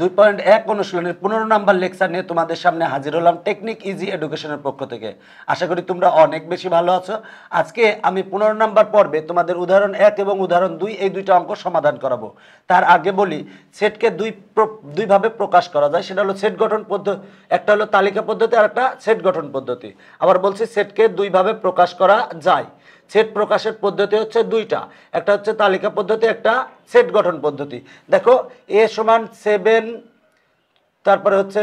দুই পয়েন্ট এক অনুশীলনের পনেরো নাম্বার লেকচার নিয়ে তোমাদের সামনে হাজির হলাম টেকনিক ইজি এডুকেশনের পক্ষ থেকে আশা করি তোমরা অনেক বেশি ভালো আছো আজকে আমি পনেরো নাম্বার পর্বে তোমাদের উদাহরণ এক এবং উদাহরণ দুই এই দুইটা অঙ্ক সমাধান করাবো তার আগে বলি সেটকে দুই দুইভাবে প্রকাশ করা যায় সেটা হলো সেট গঠন পদ্ধতি একটা হলো তালিকা পদ্ধতি আর একটা সেট গঠন পদ্ধতি আবার বলছি সেটকে দুইভাবে প্রকাশ করা যায় সেট প্রকাশের পদ্ধতি হচ্ছে দুইটা একটা হচ্ছে তালিকা পদ্ধতি একটা সেট গঠন পদ্ধতি দেখো এ সমান সেভেন তারপরে হচ্ছে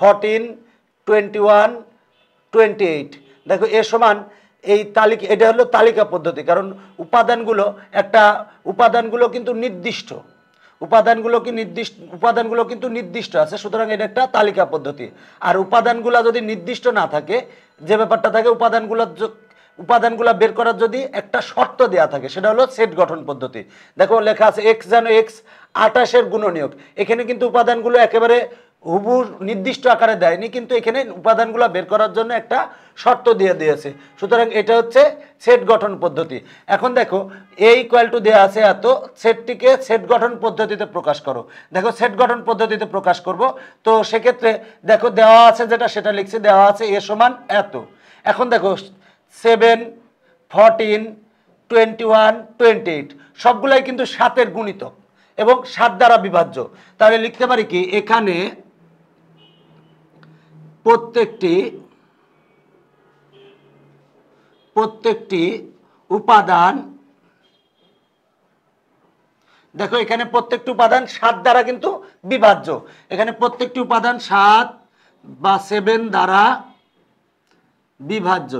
fourteen twenty one twenty eight দেখো এ সমান এই তালিকা এটা হলো তালিকা পদ্ধতি কারণ উপাদানগুলো একটা উপাদানগুলো কিন্তু নির্দিষ্ট উপাদানগুলো কি নির্দিষ্ট উপাদানগুলো কিন্তু নির্দিষ্ট আছে সুতরাং এটা একটা তালিকা পদ্ধতি আর উপাদানগুলো যদি নির্দিষ্ট না থাকে যে ব্যাপারটা থাকে উপাদানগুলোর উপাদানগুলো বের করার যদি একটা শর্ত দেয়া থাকে সেটা হলো সেট গঠন পদ্ধতি দেখো লেখা আছে এক্স যেন এক্স আটাশের গুণনীয়ক এখানে কিন্তু উপাদানগুলো একেবারে হুবু নির্দিষ্ট আকারে দেয়নি কিন্তু এখানে উপাদানগুলো বের করার জন্য একটা শর্ত দিয়ে দিয়েছে সুতরাং এটা হচ্ছে সেট গঠন পদ্ধতি এখন দেখো এই কোয়ালটু দেওয়া আছে এত সেটটিকে সেট গঠন পদ্ধতিতে প্রকাশ করো দেখো সেট গঠন পদ্ধতিতে প্রকাশ করব তো সেক্ষেত্রে দেখো দেওয়া আছে যেটা সেটা লিখছে দেওয়া আছে এ সমান এত এখন দেখো seven fourteen twenty one twenty eight সবগুলাই কিন্তু সাতের গুণিত এবং সাত দ্বারা বিভাজ্য তাহলে লিখতে পারি কি এখানে প্রত্যেকটি প্রত্যেকটি উপাদান দেখো এখানে প্রত্যেকটি উপাদান সাত দ্বারা কিন্তু বিভাজ্য এখানে প্রত্যেকটি উপাদান সাত বা সেভেন দ্বারা বিভাজ্য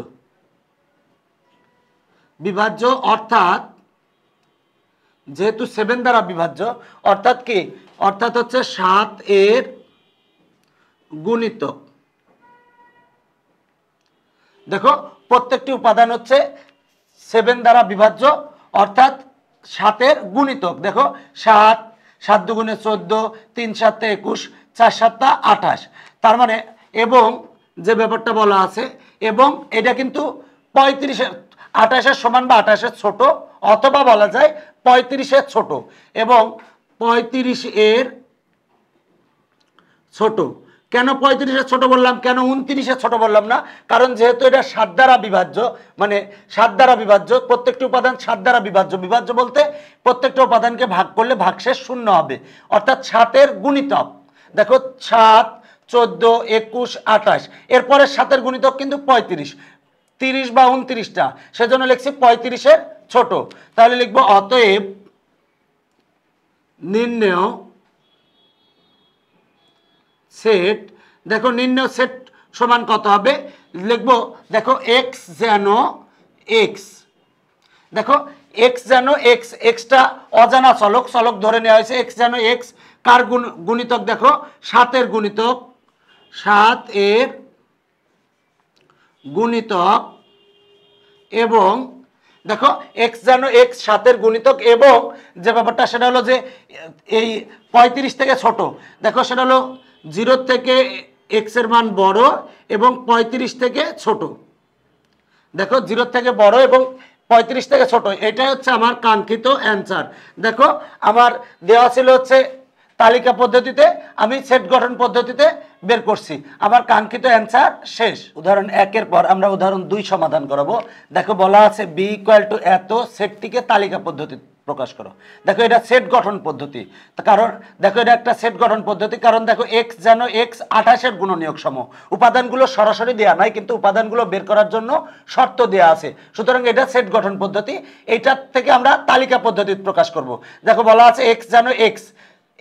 বিভাজ্য অর্থাৎ যেহেতু সেভেন দ্বারা বিভাজ্য অর্থাৎ কি অর্থাৎ হচ্ছে সাত এর গুণিত দেখো প্রত্যেকটি উপাদান হচ্ছে সেভেন দ্বারা বিভাজ্য অর্থাৎ সাতের গুণিতক দেখো সাত সাত দুগুণে চোদ্দ তিন সাতটা একুশ চার সাতটা আঠাশ তার মানে এবং যে ব্যাপারটা বলা আছে এবং এটা কিন্তু পঁয়ত্রিশের আঠাশের সমান বা আঠাশের ছোট অথবা বলা যায় পঁয়ত্রিশের ছোট এবং পঁয়ত্রিশ এর ছোট কেন পঁয়ত্রিশের ছোট বললাম কেন উনত্রিশের ছোট বললাম না কারণ যেহেতু এটা সাত দ্বারা বিভাজ্য মানে সাত দ্বারা বিভাজ্য প্রত্যেকটি উপাদান সাত দ্বারা বিভাজ্য বিভাজ্য বলতে প্রত্যেকটা উপাদানকে ভাগ করলে ভাগশেষ শূন্য হবে অর্থাৎ সাতের গুণিতক দেখো সাত চোদ্দ একুশ আঠাশ এরপরে সাতের গুণিতক কিন্তু পঁয়ত্রিশ তিরিশ বা উনত্রিশটা সেজন্য লিখছি পঁয়ত্রিশের ছোট তাহলে লিখবো অতএব নির্ণয় সেট দেখো নির্ণয় সেট সমান কত হবে লিখব দেখো এক্স যেন এক্স দেখো এক্স যেন এক্স এক্সটা অজানা চলক চলক ধরে নেওয়া হয়েছে এক্স যেন এক্স কার গুণিতক দেখো সাতের গুণিতক সাত এর গুণিতক এবং দেখো এক্স যেন এক্স সাতের গুণিতক এবং যে ব্যাপারটা সেটা হলো যে এই পঁয়ত্রিশ থেকে ছোট দেখো সেটা হলো জিরোর থেকে এক্সের মান বড় এবং পঁয়ত্রিশ থেকে ছোট দেখো জিরোর থেকে বড় এবং পঁয়ত্রিশ থেকে ছোট এটা হচ্ছে আমার কাঙ্ক্ষিত অ্যান্সার দেখো আমার দেওয়া ছিল হচ্ছে তালিকা পদ্ধতিতে আমি সেট গঠন পদ্ধতিতে বের করছি আবার কাঙ্ক্ষিত অ্যান্সার শেষ উদাহরণ একের পর আমরা উদাহরণ দুই সমাধান করাবো দেখো বলা আছে বি ইকুয়াল টু এত সেটটিকে তালিকা পদ্ধতি প্রকাশ করো দেখো এটা সেট গঠন পদ্ধতি কারণ দেখো এটা একটা সেট গঠন পদ্ধতি কারণ দেখো এক্স যেন এক্স আঠাশের গুণনীয়ক সম উপাদানগুলো সরাসরি দেওয়া নাই কিন্তু উপাদানগুলো বের করার জন্য শর্ত দেওয়া আছে সুতরাং এটা সেট গঠন পদ্ধতি এইটার থেকে আমরা তালিকা পদ্ধতি প্রকাশ করব দেখো বলা আছে এক্স যেন এক্স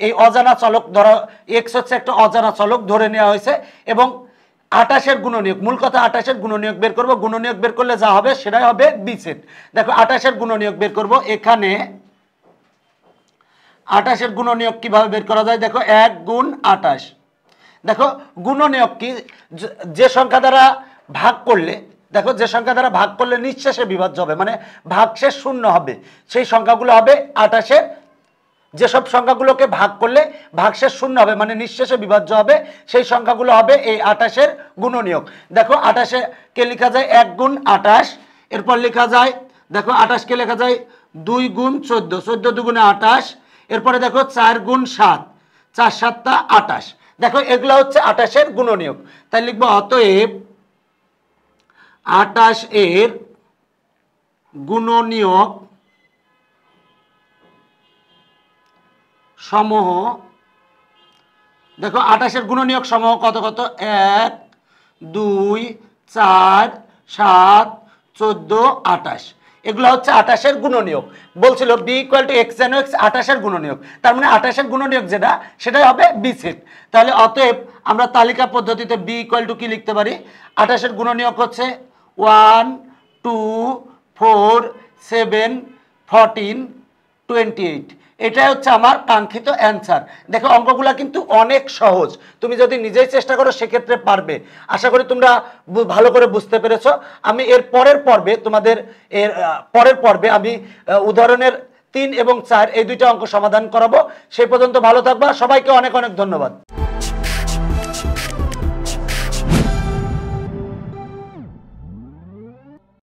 এই অজানা চলক ধরা এক্স হচ্ছে একটা অজানা চলক ধরে নেওয়া হয়েছে এবং আটাশের গুণনীয়ক মূল কথা আটাশের গুণনীয়ক বের করব গুণনীয়ক বের করলে যা হবে সেটাই হবে বিসেট দেখো আটাশের গুণনীয়ক বের করব এখানে আটাশের গুণনীয়ক কিভাবে বের করা যায় দেখো এক গুণ আটাশ দেখো গুণনীয়ক কি যে সংখ্যা দ্বারা ভাগ করলে দেখো যে সংখ্যা দ্বারা ভাগ করলে নিঃশেষে বিভাজ্য হবে মানে ভাগ শেষ শূন্য হবে সেই সংখ্যাগুলো হবে আটাশের যেসব সংখ্যাগুলোকে ভাগ করলে ভাগশেষ শূন্য হবে মানে নিঃশেষে বিভাজ্য হবে সেই সংখ্যাগুলো হবে এই আটাশের গুণনীয়ক দেখো কে লেখা যায় এক গুণ আটাশ এরপর লেখা যায় দেখো আঠাশকে লেখা যায় দুই গুণ চোদ্দ চোদ্দ দুগুণে আটাশ এরপরে দেখো চার গুণ সাত চার সাতটা আটাশ দেখো এগুলো হচ্ছে আটাশের গুণনীয়ক তাই লিখবো অতএব আটাশ এর গুণনীয়ক সমূহ দেখো আঠাশের গুণনীয়ক সমূহ কত কত এক দুই চার সাত চোদ্দ আঠাশ এগুলো হচ্ছে আঠাশের গুণনীয়ক বলছিল B equal to X N X আঠাশের গুণনীয়ক তার মানে আঠাশের গুণনীয়ক যেটা সেটাই হবে বি সেট তাহলে অতএব আমরা তালিকা পদ্ধতিতে বি ইকুয়াল টু কী লিখতে পারি আঠাশের গুণনীয়ক হচ্ছে one two four seven fourteen twenty eight এটাই হচ্ছে আমার কাঙ্ক্ষিত অ্যান্সার দেখো অঙ্কগুলো কিন্তু অনেক সহজ তুমি যদি নিজেই চেষ্টা করো সেক্ষেত্রে পারবে আশা করি তোমরা ভালো করে বুঝতে পেরেছ আমি এর পরের পর্বে তোমাদের এর পরের পর্বে আমি উদাহরণের তিন এবং চার এই দুইটা অঙ্ক সমাধান করাবো সেই পর্যন্ত ভালো থাকবা সবাইকে অনেক অনেক ধন্যবাদ